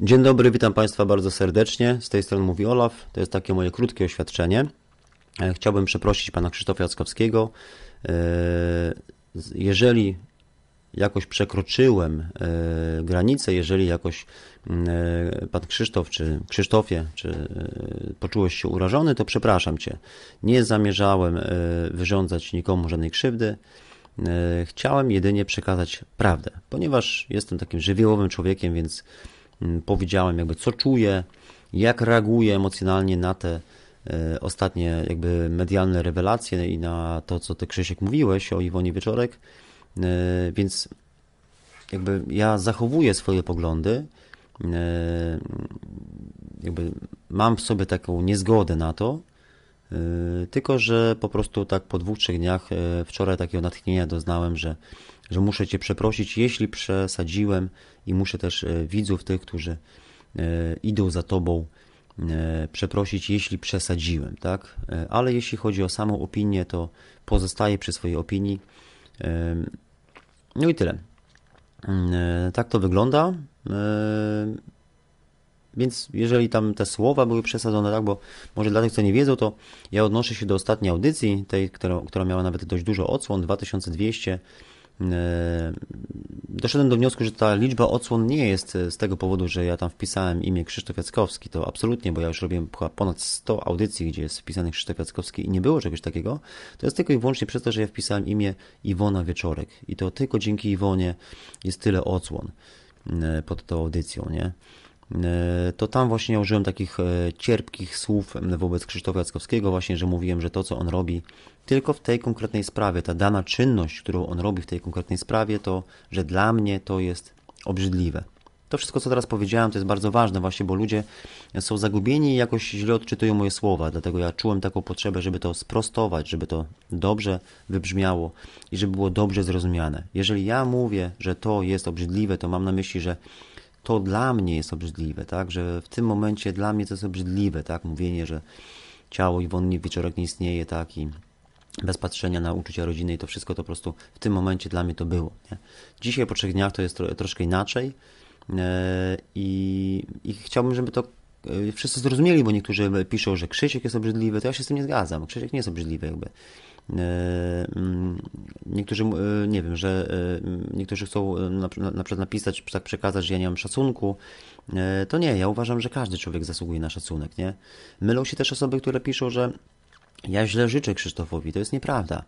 Dzień dobry, witam Państwa bardzo serdecznie. Z tej strony mówi Olaf. To jest takie moje krótkie oświadczenie. E, chciałbym przeprosić Pana Krzysztofa Jackowskiego. E, jeżeli jakoś przekroczyłem e, granicę, jeżeli jakoś pan Krzysztof, czy Krzysztofie, czy poczułeś się urażony, to przepraszam cię. Nie zamierzałem wyrządzać nikomu żadnej krzywdy. Chciałem jedynie przekazać prawdę, ponieważ jestem takim żywiołowym człowiekiem, więc Mm, powiedziałem, jakby co czuję, jak reaguję emocjonalnie na te e, ostatnie jakby medialne rewelacje i na to, co ty Krzysiek mówiłeś o Iwonie Wieczorek, e, więc jakby ja zachowuję swoje poglądy, e, jakby mam w sobie taką niezgodę na to, Y, tylko, że po prostu tak po dwóch, trzech dniach y, wczoraj takiego natchnienia doznałem, że, że muszę Cię przeprosić, jeśli przesadziłem i muszę też y, widzów tych, którzy idą za Tobą, przeprosić, jeśli przesadziłem, tak? Ale jeśli chodzi o samą opinię, to pozostaję przy swojej opinii. No i tyle. Tak to wygląda. Więc jeżeli tam te słowa były przesadzone, tak, bo może dla tych, co nie wiedzą, to ja odnoszę się do ostatniej audycji, tej, która, która miała nawet dość dużo odsłon, 2200. E, doszedłem do wniosku, że ta liczba odsłon nie jest e, z tego powodu, że ja tam wpisałem imię Krzysztof Jackowski. To absolutnie, bo ja już robiłem ponad 100 audycji, gdzie jest wpisany Krzysztof Jackowski i nie było czegoś takiego. To jest tylko i wyłącznie przez to, że ja wpisałem imię Iwona Wieczorek. I to tylko dzięki Iwonie jest tyle odsłon e, pod tą audycją, nie? E, to tam właśnie użyłem takich e, cierpkich słów wobec Krzysztofa Jackowskiego, właśnie, że mówiłem, że to, co on robi tylko w tej konkretnej sprawie, ta dana czynność, którą on robi w tej konkretnej sprawie, to, że dla mnie to jest obrzydliwe. To wszystko, co teraz powiedziałem, to jest bardzo ważne właśnie, bo ludzie są zagubieni i jakoś źle odczytują moje słowa, dlatego ja czułem taką potrzebę, żeby to sprostować, żeby to dobrze wybrzmiało i żeby było dobrze zrozumiane. Jeżeli ja mówię, że to jest obrzydliwe, to mam na myśli, że to dla mnie jest obrzydliwe, tak? Że w tym momencie dla mnie to jest obrzydliwe, tak? Mówienie, że ciało i wonni wieczorek nie istnieje, tak? I bez patrzenia na uczucia rodziny i to wszystko to po prostu w tym momencie dla mnie to było. Nie? Dzisiaj po trzech dniach to jest tro, troszkę inaczej e, i, i chciałbym, żeby to e, wszyscy zrozumieli, bo niektórzy piszą, że Krzysiek jest obrzydliwy, to ja się z tym nie zgadzam. Krzysiek nie jest obrzydliwy jakby. E, mm, niektórzy, e, nie wiem, że e, mm, niektórzy chcą na, przykład napisać, tak przekazać, że ja nie mam szacunku. To nie, ja uważam, że każdy człowiek zasługuje na szacunek, nie? Mylą się też osoby, które piszą, że ja źle życzę Krzysztofowi, to jest nieprawda.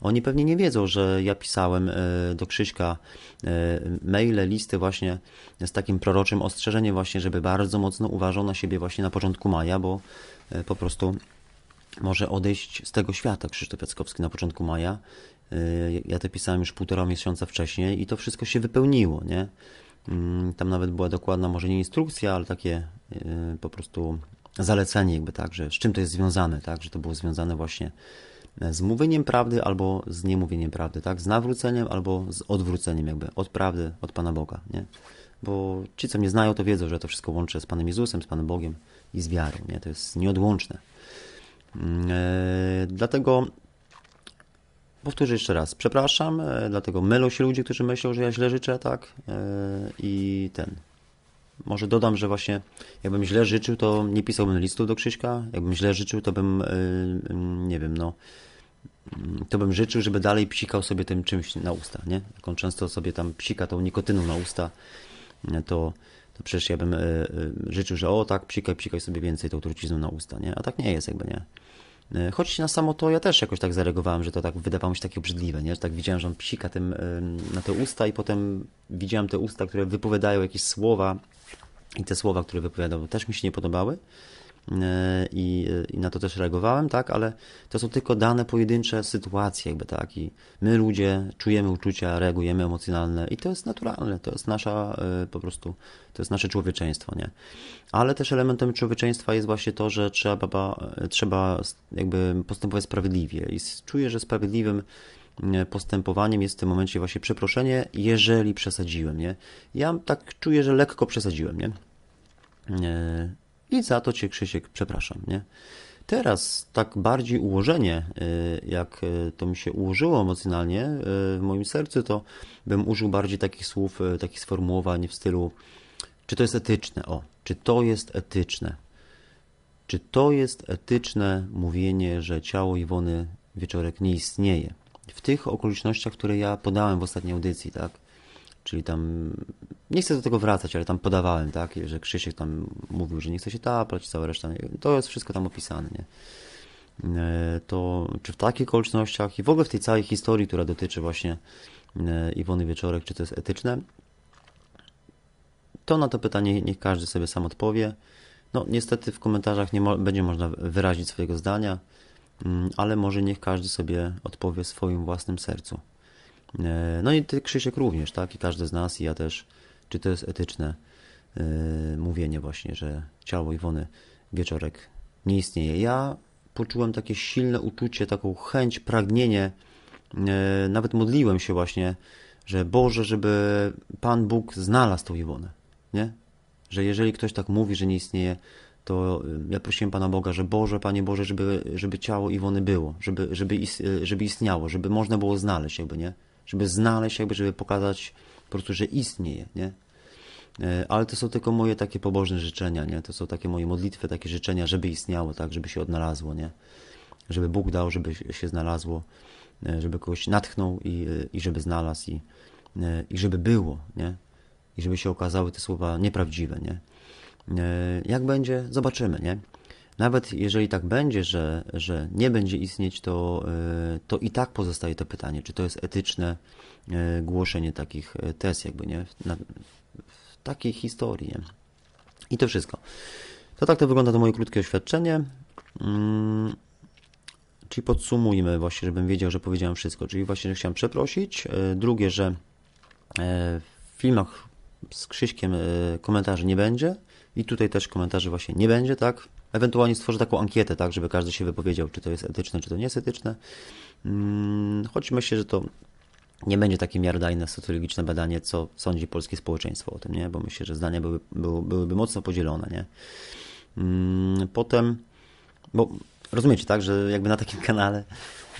Oni pewnie nie wiedzą, że ja pisałem do Krzyśka maile, listy właśnie z takim proroczym ostrzeżeniem właśnie, żeby bardzo mocno uważał na siebie właśnie na początku maja, bo po prostu może odejść z tego świata Krzysztof Jackowski na początku maja. Y, ja to pisałem już półtora miesiąca wcześniej i to wszystko się wypełniło, nie? Mm, tam nawet była dokładna, może nie instrukcja, ale takie y, po prostu zalecenie, jakby tak, że z czym to jest związane, tak? Że to było związane właśnie e, z mówieniem prawdy albo z niemówieniem prawdy, tak? Z nawróceniem albo z odwróceniem, jakby od prawdy, od Pana Boga, nie? Bo ci, co mnie znają, to wiedzą, że to wszystko łączę z Panem Jezusem, z Panem Bogiem i z wiarą, nie? To jest nieodłączne. E, dlatego powtórzę jeszcze raz, przepraszam, e, dlatego mylą się ludzie, którzy myślą, że ja źle życzę, tak? E, I ten. Może dodam, że właśnie jakbym źle życzył, to nie pisałbym listu do Krzyśka. Jakbym źle życzył, to bym, nie wiem, no, to bym życzył, żeby dalej psikał sobie tym czymś na usta, nie? Jak on często sobie tam psika tą nikotyną na usta, to to przecież ja bym e, e, życzył, że o tak, psikaj, psikaj sobie więcej tą trucizną na usta, nie? A tak nie jest jakby, nie? E, choć na samo to ja też jakoś tak zareagowałem, że to tak wydawało mi się takie obrzydliwe, nie? Że tak widziałem, że on psika tym, na te usta i potem widziałem te usta, które wypowiadają jakieś słowa i te słowa, które wypowiadał, też mi się nie podobały i, i, na to też reagowałem, tak, ale to są tylko dane pojedyncze sytuacje, jakby tak, i my ludzie czujemy uczucia, reagujemy emocjonalne i to jest naturalne, to jest nasza e, po prostu, to jest nasze człowieczeństwo, nie? Ale też elementem człowieczeństwa jest właśnie to, że trzeba, trzeba jakby postępować sprawiedliwie i czuję, że sprawiedliwym e, postępowaniem jest w tym momencie właśnie przeproszenie, jeżeli przesadziłem, nie? Ja tak czuję, że lekko przesadziłem, nie? E, i za to cię Krzysiek przepraszam, nie? Teraz tak bardziej ułożenie, y, jak y, to mi się ułożyło emocjonalnie y, w moim sercu, to bym użył bardziej takich słów, takich sformułowań w stylu czy to jest etyczne? O, czy to jest etyczne? Czy to jest etyczne mówienie, że ciało Iwony Wieczorek nie istnieje? W tych okolicznościach, które ja podałem w ostatniej audycji, tak? Czyli tam, nie chcę do tego wracać, ale tam podawałem, tak, że Krzysiek tam mówił, że nie chce się taplać, cała reszta, to jest wszystko tam opisane, nie. E, to czy w takich okolicznościach i w ogóle w tej całej historii, która dotyczy właśnie e, Iwony Wieczorek, czy to jest etyczne, to na to pytanie niech każdy sobie sam odpowie. No, niestety w komentarzach nie mo będzie można wyrazić swojego zdania, mm, ale może niech każdy sobie odpowie w swoim własnym sercu. E, no i ty, Krzysiek również, tak? I każdy z nas, i ja też. Czy to jest etyczne e, mówienie właśnie, że ciało Iwony Wieczorek nie istnieje? Ja poczułem takie silne uczucie, taką chęć, pragnienie. E, nawet modliłem się właśnie, że Boże, żeby Pan Bóg znalazł tą Iwonę, nie? Że jeżeli ktoś tak mówi, że nie istnieje, to ja prosiłem Pana Boga, że Boże, Panie Boże, żeby, żeby ciało Iwony było, żeby, żeby, istniało, żeby można było znaleźć, jakby, nie? żeby znaleźć, jakby, żeby pokazać po prostu, że istnieje, nie? E, ale to są tylko moje takie pobożne życzenia, nie? To są takie moje modlitwy, takie życzenia, żeby istniało, tak? Żeby się odnalazło, nie? Żeby Bóg dał, żeby się znalazło, e, żeby kogoś natchnął i, e, i żeby znalazł i, i żeby było, nie? I żeby się okazały te słowa nieprawdziwe, nie? Jak będzie, zobaczymy, nie? Nawet jeżeli tak będzie, że, że nie będzie istnieć, to, e, to i tak pozostaje to pytanie, czy to jest etyczne e, głoszenie takich e, test, jakby nie, na, w takiej historii. Nie? I to wszystko. To tak to wygląda to moje krótkie oświadczenie. Hmm. Czyli podsumujmy właśnie, żebym wiedział, że powiedziałem wszystko. Czyli właśnie, że chciałem przeprosić. Drugie, że w filmach z Krzyśkiem komentarzy nie będzie. I tutaj też komentarzy właśnie nie będzie, tak? Ewentualnie stworzę taką ankietę, tak, żeby każdy się wypowiedział, czy to jest etyczne, czy to nie jest etyczne. Mm, choć myślę, że to nie będzie takie miardajne socjologiczne badanie, co sądzi polskie społeczeństwo o tym, nie? Bo myślę, że zdania były, byłyby mocno podzielone, nie? Mm, potem, bo rozumiecie, tak, że jakby na takim kanale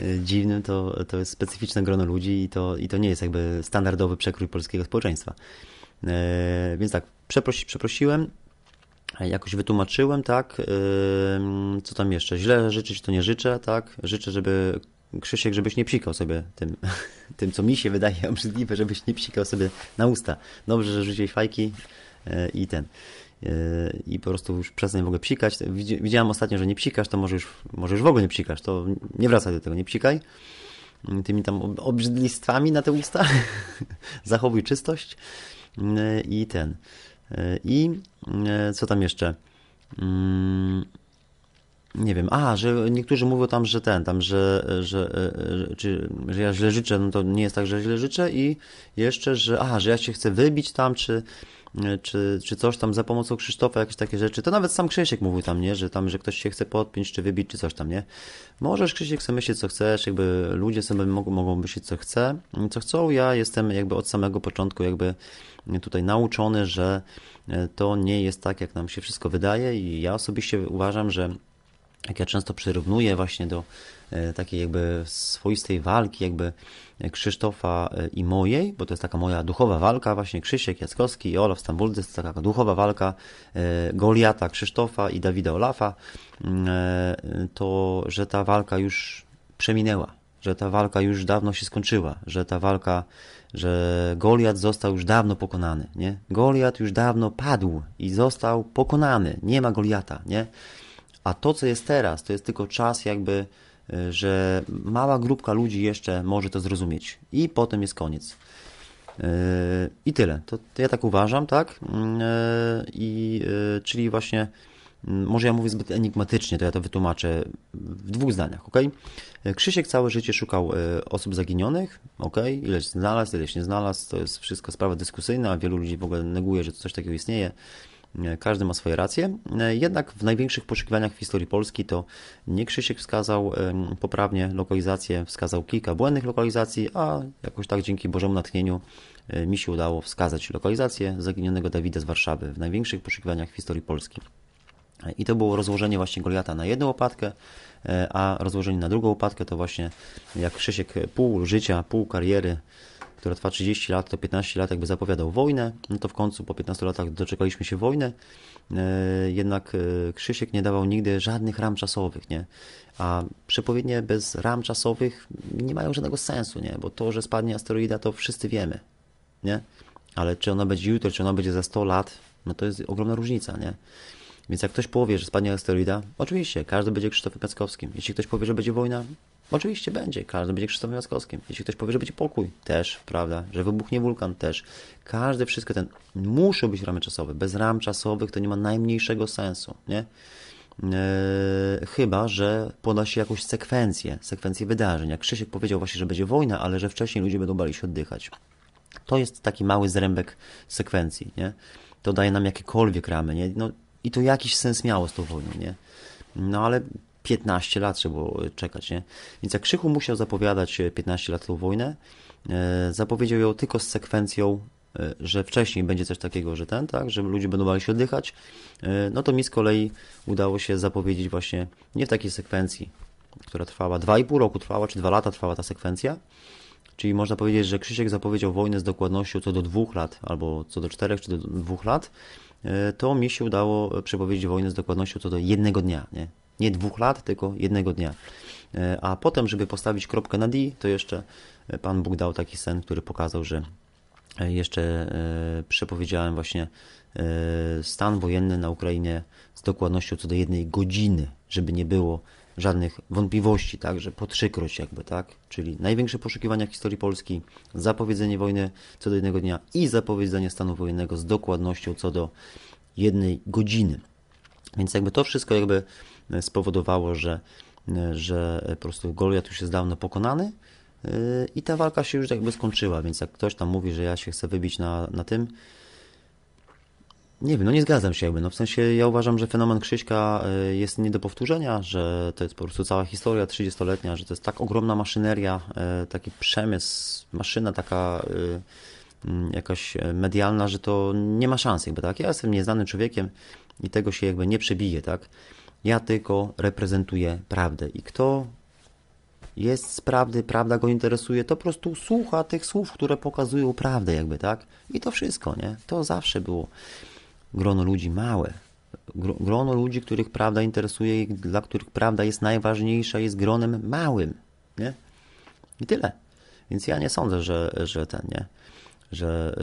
y, dziwnym to, to jest specyficzne grono ludzi i to, i to nie jest jakby standardowy przekrój polskiego społeczeństwa. E, więc tak, przeprosi, przeprosiłem, jakoś wytłumaczyłem, tak, co tam jeszcze, źle życzyć to nie życzę, tak, życzę, żeby Krzysiek, żebyś nie psikał sobie tym, tym co mi się wydaje obrzydliwe, żebyś nie psikał sobie na usta. Dobrze, że rzuciłeś fajki e, i ten. E, I po prostu już przestań w ogóle psikać. Widziałem ostatnio, że nie psikasz, to może już, może już w ogóle nie psikasz, to nie wracaj do tego, nie psikaj. Mm, tymi tam obrzydlistwami na te usta. Zachowuj czystość e, i ten. I e, co tam jeszcze? Mm, nie wiem, a, że niektórzy mówią tam, że ten, tam, że, że, e, e, czy, że ja źle życzę, no to nie jest tak, że źle życzę i jeszcze, że, a, że ja się chcę wybić tam, czy, E, czy, czy coś tam za pomocą Krzysztofa, jakieś takie rzeczy. To nawet sam Krzysiek mówił tam, nie? Że tam, że ktoś się chce podpiąć, czy wybić, czy coś tam, nie? Możesz, Krzysiek, sobie myśleć, co chcesz, jakby ludzie sobie mogą, mogą myśleć, co chce, mm, co chcą. Ja jestem jakby od samego początku jakby tutaj nauczony, że e, to nie jest tak, jak nam się wszystko wydaje i ja osobiście uważam, że jak ja często przyrównuję właśnie do e, takiej jakby swoistej walki jakby Krzysztofa e, i mojej, bo to jest taka moja duchowa walka, właśnie Krzysiek Jackowski i Olaf Stambuldy, to jest taka duchowa walka e, Goliata Krzysztofa i Dawida Olafa, mm, to że ta walka już przeminęła, że ta walka już dawno się skończyła, że ta walka, że Goliat został już dawno pokonany, nie? Goliat już dawno padł i został pokonany, nie ma Goliata, nie? A to, co jest teraz, to jest tylko czas jakby, e, że mała grupka ludzi jeszcze może to zrozumieć. I potem jest koniec. E, I tyle. To, to ja tak uważam, tak? Mm, e, I czyli właśnie mm, może ja mówię zbyt enigmatycznie, to ja to wytłumaczę w dwóch zdaniach, ok? Krzysiek całe życie szukał osób zaginionych, ok? Ileś znalazł, ileś nie znalazł, to jest wszystko sprawa dyskusyjna, wielu ludzi w ogóle neguje, że coś takiego istnieje. E, każdy ma swoje racje. E, jednak w największych poszukiwaniach w historii Polski to nie Krzysiek wskazał poprawnie lokalizację, wskazał kilka błędnych lokalizacji, a jakoś tak dzięki Bożemu natchnieniu e, mi się udało wskazać lokalizację zaginionego Dawida z Warszawy w największych poszukiwaniach w historii Polski. I to było rozłożenie właśnie Goliata na jedną łopatkę, a rozłożenie na drugą łopatkę to właśnie jak Krzysiek pół życia, pół kariery która trwa 30 lat, to 15 lat jakby zapowiadał wojnę, no to w końcu po 15 latach doczekaliśmy się wojny, e, jednak e, Krzysiek nie dawał nigdy żadnych ram czasowych, nie? A przepowiednie bez ram czasowych nie mają żadnego sensu, nie? Bo to, że spadnie asteroida, to wszyscy wiemy, nie? Ale czy ona będzie jutro, czy ona będzie za 100 lat, no to jest ogromna różnica, nie? Więc jak ktoś powie, że spadnie asteroida, oczywiście, każdy będzie Krzysztofem Piackowskim. Jeśli ktoś powie, że będzie wojna, Oczywiście będzie, każdy będzie Krzysztofem Jaskowskim. Jeśli ktoś powie, że będzie pokój, też, prawda? Że wybuchnie wulkan, też. Każdy, wszystko ten, muszą być ramy czasowe. Bez ram czasowych to nie ma najmniejszego sensu, nie? Yy, chyba, że poda się jakąś sekwencję, sekwencję wydarzeń. Jak Krzysiek powiedział właśnie, że będzie wojna, ale że wcześniej ludzie będą bali się oddychać. To jest taki mały zrębek sekwencji, nie? To daje nam jakiekolwiek ramy, nie? No, I to jakiś sens miało z tą wojną, nie? No ale 15 lat trzeba było czekać, nie? Więc jak Krzychu musiał zapowiadać 15 e, lat tą wojnę, e, zapowiedział ją tylko z sekwencją e, że wcześniej będzie coś takiego, że ten, tak, że ludzie będą bali się oddychać, no to mi z kolei udało się zapowiedzieć właśnie nie w takiej sekwencji, która trwała 2,5 roku trwała, czy 2 lata trwała ta sekwencja, czyli można powiedzieć, że Krzysiek zapowiedział wojnę z dokładnością co do 2 lat, albo co do 4 czy do 2 lat, to mi się udało przepowiedzieć wojnę z dokładnością co do jednego dnia, nie? nie dwóch lat, tylko jednego dnia. E, a potem, żeby postawić kropkę na D, to jeszcze e, Pan Bóg dał taki sen, który pokazał, że e, jeszcze przepowiedziałem właśnie stan wojenny na Ukrainie z dokładnością co do jednej godziny, żeby nie było żadnych wątpliwości, tak, że po trzykroć jakby, tak, czyli największe poszukiwania w historii Polski, zapowiedzenie wojny co do jednego dnia i zapowiedzenie stanu wojennego z dokładnością co do jednej godziny. Więc jakby to wszystko jakby spowodowało, że, że po prostu Goliat już jest dawno pokonany y, i ta walka się już jakby skończyła, więc jak ktoś tam mówi, że ja się chcę wybić na, na tym, nie wiem, no nie zgadzam się jakby, no w sensie ja uważam, że fenomen Krzyśka y, jest nie do powtórzenia, że to jest po prostu cała historia 30-letnia, że to jest tak ogromna maszyneria, y, taki przemysł, maszyna taka mm, jakaś medialna, że to nie ma szans jakby, tak? Ja jestem nieznanym człowiekiem i tego się jakby nie przebije, tak? Ja tylko reprezentuję prawdę. I kto jest z prawdy, prawda go interesuje, to po prostu słucha tych słów, które pokazują prawdę, jakby, tak? I to wszystko, nie? To zawsze było grono ludzi małe. Grono ludzi, których prawda interesuje i dla których prawda jest najważniejsza, jest gronem małym, nie? I tyle. Więc ja nie sądzę, że, że ten, nie? że,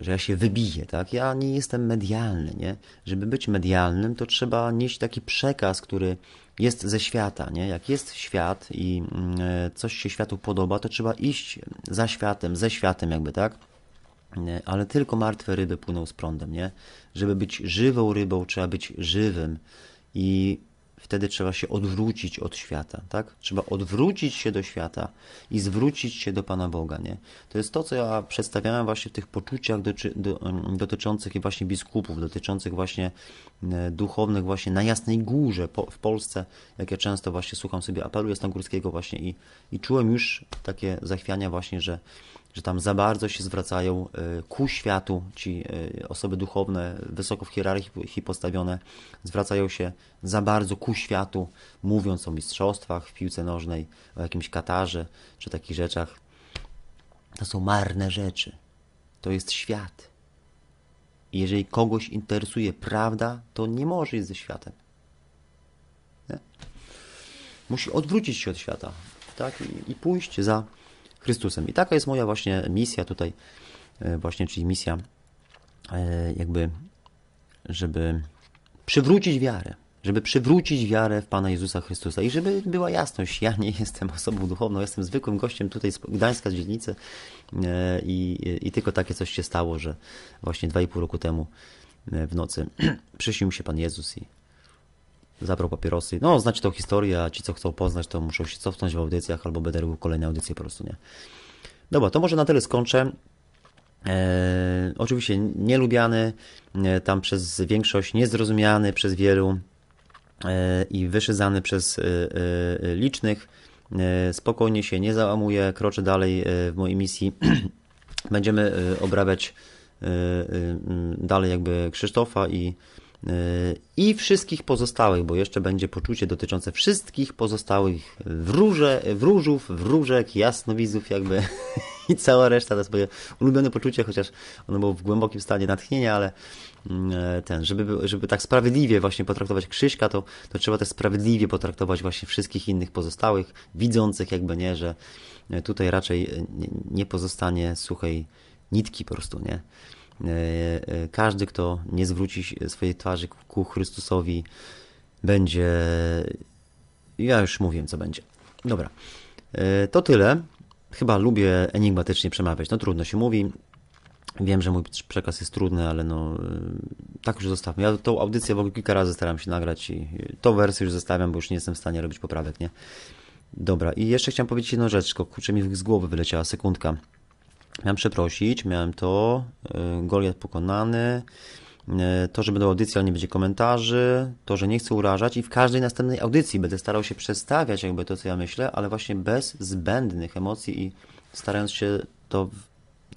y, że ja się wybiję, tak? Ja nie jestem medialny, nie? Żeby być medialnym, to trzeba nieść taki przekaz, który jest ze świata, nie? Jak jest świat i mm, e, coś się światu podoba, to trzeba iść za światem, ze światem jakby, tak? E, ale tylko martwe ryby płyną z prądem, nie? Żeby być żywą rybą, trzeba być żywym i wtedy trzeba się odwrócić od świata, tak? Trzeba odwrócić się do świata i zwrócić się do Pana Boga, nie? To jest to, co ja przedstawiałem właśnie w tych poczuciach do, dotyczących właśnie biskupów, dotyczących właśnie e, duchownych właśnie na Jasnej Górze po, w Polsce, jak ja często właśnie słucham sobie apelu Jasnogórskiego właśnie i, i czułem już takie zachwiania właśnie, że że tam za bardzo się zwracają y, ku światu ci y, osoby duchowne, wysoko w hierarchii postawione, zwracają się za bardzo ku światu, mówiąc o mistrzostwach w piłce nożnej, o jakimś Katarze czy takich rzeczach. To są marne rzeczy. To jest świat. I jeżeli kogoś interesuje prawda, to nie może iść ze światem. Nie? Musi odwrócić się od świata tak? i, i pójść za Chrystusem. I taka jest moja właśnie misja tutaj, e, właśnie, czyli misja e, jakby, żeby przywrócić wiarę, żeby przywrócić wiarę w Pana Jezusa Chrystusa. I żeby była jasność, ja nie jestem osobą duchowną, jestem zwykłym gościem tutaj z Gdańska, z dzielnicy e, i, i tylko takie coś się stało, że właśnie dwa i pół roku temu w nocy przyśnił mi się Pan Jezus i zabrał papierosy. No, znacie tą historię, a ci, co chcą poznać, to muszą się cofnąć w audycjach albo będę robił kolejne audycje po prostu, nie? Dobra, to może na tyle skończę. E, oczywiście nielubiany, e, tam przez większość niezrozumiany przez wielu e, i wyszyzany przez e, e, licznych. E, spokojnie się nie załamuję, kroczę dalej w mojej misji. Będziemy obrabiać dalej jakby Krzysztofa i i wszystkich pozostałych, bo jeszcze będzie poczucie dotyczące wszystkich pozostałych wróże, wróżów, wróżek, jasnowidzów jakby i cała reszta. To jest moje ulubione poczucie, chociaż ono było w głębokim stanie natchnienia, ale mm, e, ten, żeby, żeby tak sprawiedliwie właśnie potraktować Krzyśka, to, to trzeba też sprawiedliwie potraktować właśnie wszystkich innych pozostałych, widzących jakby nie, że e, tutaj raczej e, nie pozostanie suchej nitki po prostu, nie? E, e, każdy, kto nie zwróci swojej twarzy ku Chrystusowi, będzie. Ja już mówiłem, co będzie. Dobra. E, to tyle. Chyba lubię enigmatycznie przemawiać. No trudno się mówi. Wiem, że mój przekaz jest trudny, ale no tak już zostawmy. Ja tą audycję w ogóle kilka razy staram się nagrać i tą wersję już zostawiam, bo już nie jestem w stanie robić poprawek, nie? Dobra, i jeszcze chciałem powiedzieć jedną rzecz, tylko kurczę mi z głowy wyleciała sekundka miałem przeprosić, miałem to, y, Goliat pokonany, y, to, że będą audycje, ale nie będzie komentarzy, to, że nie chcę urażać i w każdej następnej audycji będę starał się przestawiać jakby to, co ja myślę, ale właśnie bez zbędnych emocji i starając się to,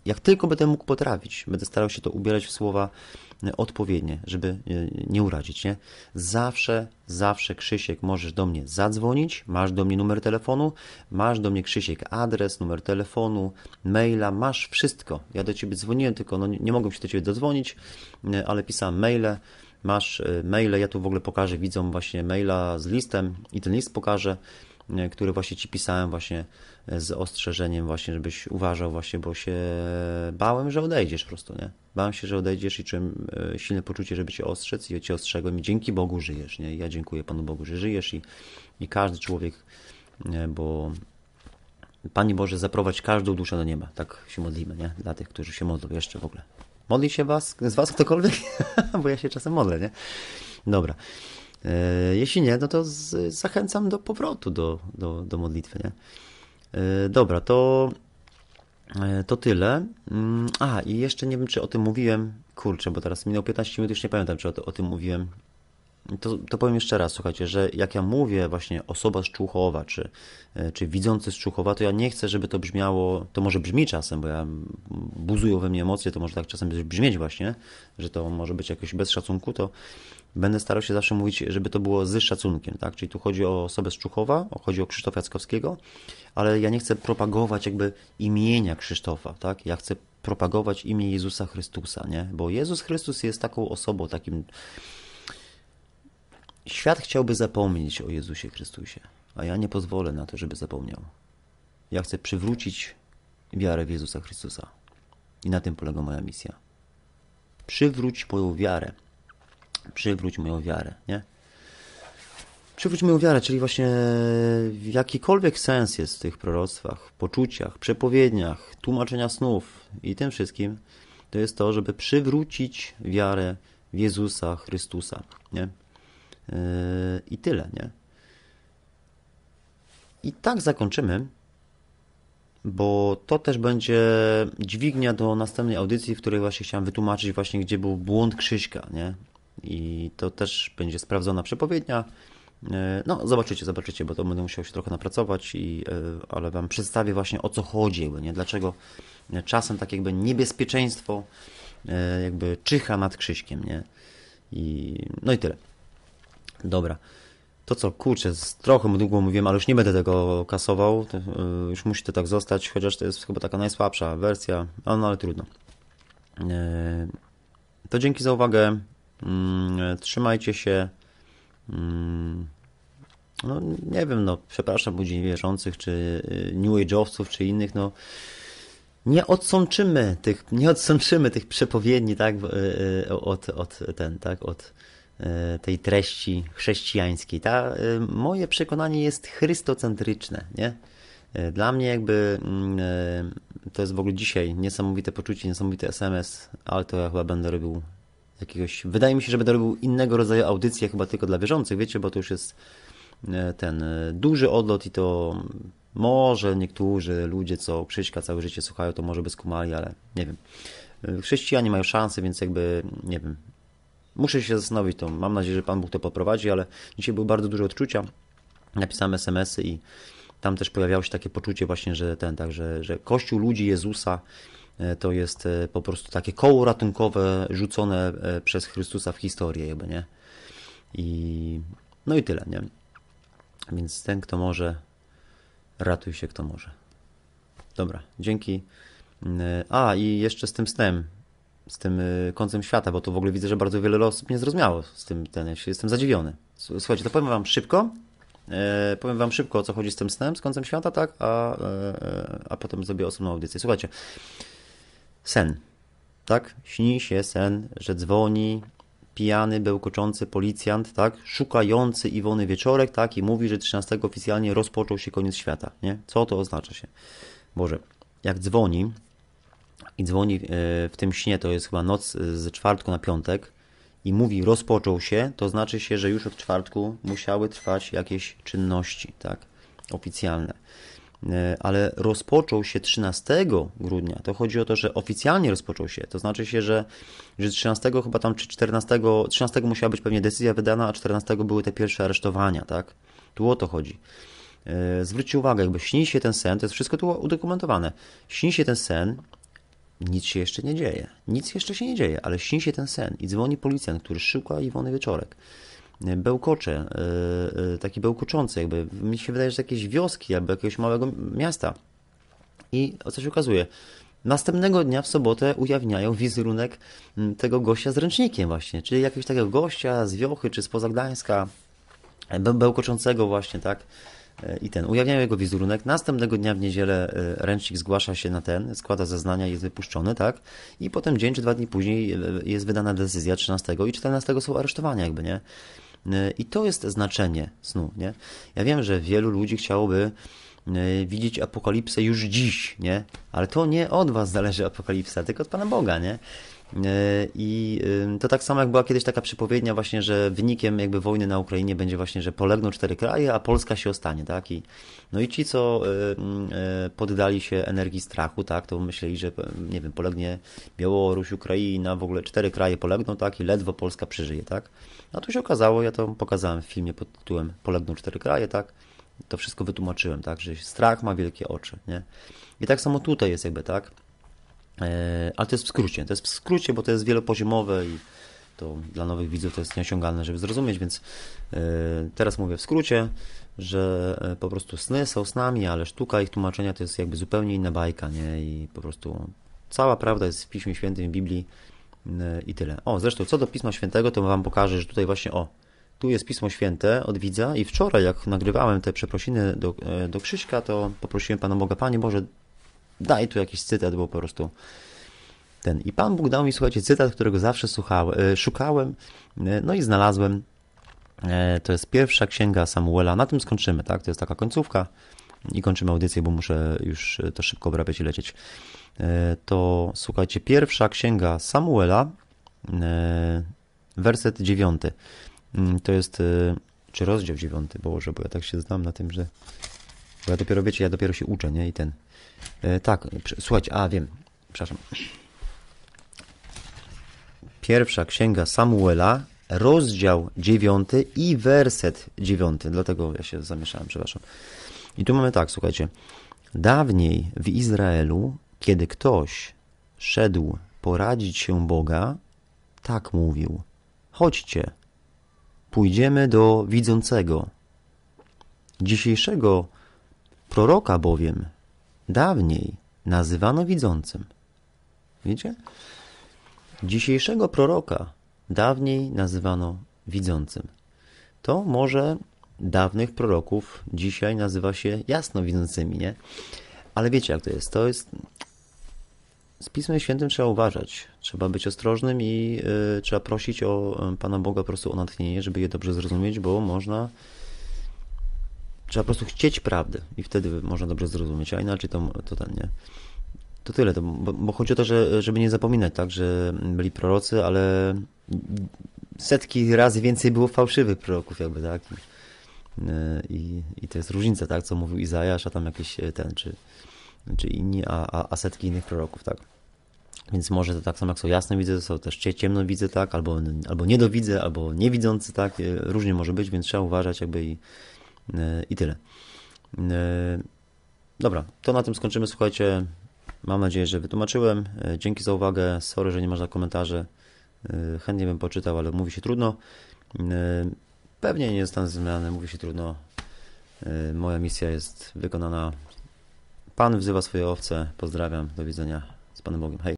jak tylko będę mógł potrafić, będę starał się to ubierać w słowa odpowiednie, żeby e, nie urazić, nie? Zawsze, zawsze Krzysiek możesz do mnie zadzwonić, masz do mnie numer telefonu, masz do mnie Krzysiek adres, numer telefonu, maila, masz wszystko. Ja do ciebie dzwoniłem, tylko no, nie mogłem się do ciebie dodzwonić, e, ale pisałem maile, masz e, maile, ja tu w ogóle pokażę widzą właśnie maila z listem i ten list pokażę E, który właśnie ci pisałem właśnie e, z ostrzeżeniem właśnie, żebyś uważał właśnie, bo się bałem, że odejdziesz po prostu, nie? Bałem się, że odejdziesz i czułem e, silne poczucie, żeby cię ostrzec i cię ostrzegłem i dzięki Bogu żyjesz, nie? ja dziękuję Panu Bogu, że żyjesz i, i każdy człowiek, nie? bo Panie Boże, zaprowadź każdą duszę do nieba. Tak się modlimy, nie? Dla tych, którzy się modlą jeszcze w ogóle. Modli się was, z Was ktokolwiek? bo ja się czasem modlę, nie? Dobra. E, jeśli nie, no to z, zachęcam do powrotu do, do, do modlitwy. Nie? E, dobra, to, e, to tyle. Mm, a, i jeszcze nie wiem, czy o tym mówiłem. Kurczę, bo teraz minęło 15 minut, już nie pamiętam, czy o, o tym mówiłem to, to, powiem jeszcze raz, słuchajcie, że jak ja mówię właśnie osoba z czy, e, czy widzący z to ja nie chcę, żeby to brzmiało, to może brzmi czasem, bo ja buzują we mnie emocje, to może tak czasem brzmieć właśnie, że to może być jakoś bez szacunku, to będę starał się zawsze mówić, żeby to było z szacunkiem, tak? Czyli tu chodzi o osobę z Czuchowa, chodzi o Krzysztofa Jackowskiego, ale ja nie chcę propagować jakby imienia Krzysztofa, tak? Ja chcę propagować imię Jezusa Chrystusa, nie? Bo Jezus Chrystus jest taką osobą, takim Świat chciałby zapomnieć o Jezusie Chrystusie, a ja nie pozwolę na to, żeby zapomniał. Ja chcę przywrócić wiarę w Jezusa Chrystusa. I na tym polega moja misja. Przywróć moją wiarę. Przywróć moją wiarę, nie? Przywróć moją wiarę, czyli właśnie jakikolwiek sens jest w tych proroctwach, poczuciach, przepowiedniach, tłumaczenia snów i tym wszystkim, to jest to, żeby przywrócić wiarę w Jezusa Chrystusa, nie? Yy, I tyle, nie? I tak zakończymy, bo to też będzie dźwignia do następnej audycji, w której właśnie chciałem wytłumaczyć właśnie, gdzie był błąd Krzyśka, nie? I to też będzie sprawdzona przepowiednia. Yy, no, zobaczycie, zobaczycie, bo to będę musiał się trochę napracować, i, yy, ale Wam przedstawię właśnie o co chodzi, nie? Dlaczego czasem tak jakby niebezpieczeństwo jakby czyha nad Krzyśkiem, nie? I, no i tyle. Dobra. To co, kurczę, z trochę długo mówiłem, ale już nie będę tego kasował. Y, już musi to tak zostać, chociaż to jest chyba taka najsłabsza wersja, no, no ale trudno. Y, to dzięki za uwagę. Mm, y, trzymajcie się. Mm, no nie wiem, no przepraszam ludzi wierzących, czy New Age'owców, czy innych, no nie odsączymy tych, nie odsączymy tych przepowiedni, tak, od, od ten, tak, od E, tej treści chrześcijańskiej. Ta, e, moje przekonanie jest chrystocentryczne. Nie? E, dla mnie jakby mm, to jest w ogóle dzisiaj niesamowite poczucie, niesamowity SMS, ale to ja chyba będę robił jakiegoś... Wydaje mi się, że będę robił innego rodzaju audycję chyba tylko dla wierzących, wiecie, bo to już jest ten duży odlot i to może niektórzy ludzie, co Krzyśka całe życie słuchają, to może by skumali, ale nie wiem. Chrześcijanie mają szansę, więc jakby, nie wiem, Muszę się zastanowić to. Mam nadzieję, że Pan Bóg to poprowadzi, ale dzisiaj były bardzo duże odczucia. Napisałem SMS-y i tam też pojawiało się takie poczucie właśnie, że ten, tak, że, że Kościół ludzi Jezusa e, to jest e, po prostu takie koło ratunkowe rzucone e, przez Chrystusa w historię jakby, nie? I no i tyle, nie? Więc ten, kto może, ratuj się, kto może. Dobra, dzięki. A, i jeszcze z tym snem z tym y, końcem świata, bo to w ogóle widzę, że bardzo wiele osób nie zrozumiało z tym ten, ja się jestem zadziwiony. Słuchajcie, to powiem wam szybko, e, powiem wam szybko o co chodzi z tym snem, z końcem świata, tak, a, e, e, a potem zrobię osobną audycję. Słuchajcie, sen, tak, śni się sen, że dzwoni pijany, bełkoczący policjant, tak, szukający Iwony Wieczorek, tak, i mówi, że 13 oficjalnie rozpoczął się koniec świata, nie? Co to oznacza się? Boże, jak dzwoni, i dzwoni e, w tym śnie, to jest chyba noc e, z czwartku na piątek i mówi rozpoczął się, to znaczy się, że już od czwartku musiały trwać jakieś czynności, tak, oficjalne. E, ale rozpoczął się 13 grudnia. To chodzi o to, że oficjalnie rozpoczął się. To znaczy się, że, że 13 chyba tam, czy 14, 13 musiała być pewnie decyzja wydana, a 14 były te pierwsze aresztowania, tak? Tu o to chodzi. Zwróćcie uwagę, jakby śni się ten sen, to jest wszystko tu udokumentowane. Śni się ten sen, nic się jeszcze nie dzieje. Nic jeszcze się nie dzieje, ale śni się ten sen i dzwoni policjant, który szuka Iwony Wieczorek. E, bełkocze, e, e, taki bełkoczący jakby. Mi się wydaje, że jakieś wioski albo jakiegoś małego miasta. I co się okazuje? Następnego dnia w sobotę ujawniają wizerunek tego gościa z ręcznikiem właśnie, czyli jakiegoś takiego gościa z Wiochy czy spoza Gdańska, bełkoczącego właśnie, tak? i ten, ujawniają jego wizerunek. Następnego dnia w niedzielę e, ręcznik zgłasza się na ten, składa zeznania, jest wypuszczony, tak? I potem dzień czy dwa dni później e, jest wydana decyzja 13 i 14 są aresztowania, jakby, nie? E, I to jest znaczenie snu, nie? Ja wiem, że wielu ludzi chciałoby widzieć apokalipsę już dziś, nie? Ale to nie od was zależy apokalipsa, tylko od Pana Boga, nie? E, I to tak samo jak była kiedyś taka przypowiednia właśnie, że wynikiem jakby wojny na Ukrainie będzie właśnie, że polegną cztery kraje, a Polska się ostanie, tak? I, no i ci, co e, poddali się energii strachu, tak, to myśleli, że nie wiem, polegnie Białoruś, Ukraina, w ogóle cztery kraje polegną, tak, i ledwo Polska przeżyje, tak? A no tu się okazało, ja to pokazałem w filmie pod tytułem Polegną cztery kraje, tak? To wszystko wytłumaczyłem, tak, że strach ma wielkie oczy, nie? I tak samo tutaj jest jakby, tak? E, ale to jest w skrócie, to jest w skrócie, bo to jest wielopoziomowe i to dla nowych widzów to jest nieosiągalne, żeby zrozumieć, więc e, teraz mówię w skrócie, że e, po prostu sny są snami, ale sztuka ich tłumaczenia to jest jakby zupełnie inna bajka, nie? I po prostu cała prawda jest w Piśmie Świętym, w Biblii i tyle. O, zresztą co do Pisma Świętego, to wam pokażę, że tutaj właśnie, o, tu jest Pismo Święte od widza i wczoraj, jak nagrywałem te przeprosiny do, do Krzyśka, to poprosiłem Pana Boga, Panie Boże, daj tu jakiś cytat, bo po prostu ten. I Pan Bóg dał mi, słuchajcie, cytat, którego zawsze słuchałem, e, szukałem, e, no i znalazłem. E, to jest pierwsza księga Samuela. Na tym skończymy, tak? To jest taka końcówka i kończymy audycję, bo muszę już to szybko obrabiać i lecieć. To słuchajcie, pierwsza księga Samuela, werset dziewiąty. Mm, to jest, czy rozdział dziewiąty, Boże, bo ja tak się znam na tym, że bo ja dopiero, wiecie, ja dopiero się uczę, nie? I ten, E, tak, słuchajcie, a wiem, przepraszam. Pierwsza księga Samuela, rozdział 9 i werset 9. Dlatego ja się zamieszałem, przepraszam. I tu mamy tak, słuchajcie. Dawniej w Izraelu, kiedy ktoś szedł poradzić się Boga, tak mówił: Chodźcie, pójdziemy do widzącego. Dzisiejszego proroka bowiem dawniej nazywano widzącym. Widzicie? Dzisiejszego proroka dawniej nazywano widzącym. To może dawnych proroków dzisiaj nazywa się jasnowidzącymi, nie? Ale wiecie, jak to jest? To jest. Z Pismem Świętym trzeba uważać. Trzeba być ostrożnym i y, trzeba prosić o y, Pana Boga po prostu o natchnienie, żeby je dobrze zrozumieć, bo można Trzeba po prostu chcieć prawdy i wtedy można dobrze zrozumieć, a inaczej to, to ten nie. To tyle, to, bo, bo, chodzi o to, że, żeby nie zapominać, tak, że byli prorocy, ale setki razy więcej było fałszywych proroków, jakby, tak. I, i to jest różnica, tak, co mówił Izajasz, a tam jakiś e, ten, czy, czy inni, a, a, a setki innych proroków, tak. Więc może to tak samo jak są jasne widzę, są też ciemno widzę, tak, albo, albo niedowidzę, albo niewidzący, tak, e, różnie może być, więc trzeba uważać jakby i, E, I tyle. E, dobra, to na tym skończymy. Słuchajcie, mam nadzieję, że wytłumaczyłem. E, dzięki za uwagę. Sorry, że nie można komentarzy. Chętnie bym poczytał, ale mówi się trudno. Pewnie nie zostanę zmiany, mówi się trudno. Moja misja jest wykonana. Pan wzywa swoje owce. Pozdrawiam. Do widzenia. Z Panem Bogiem. Hej.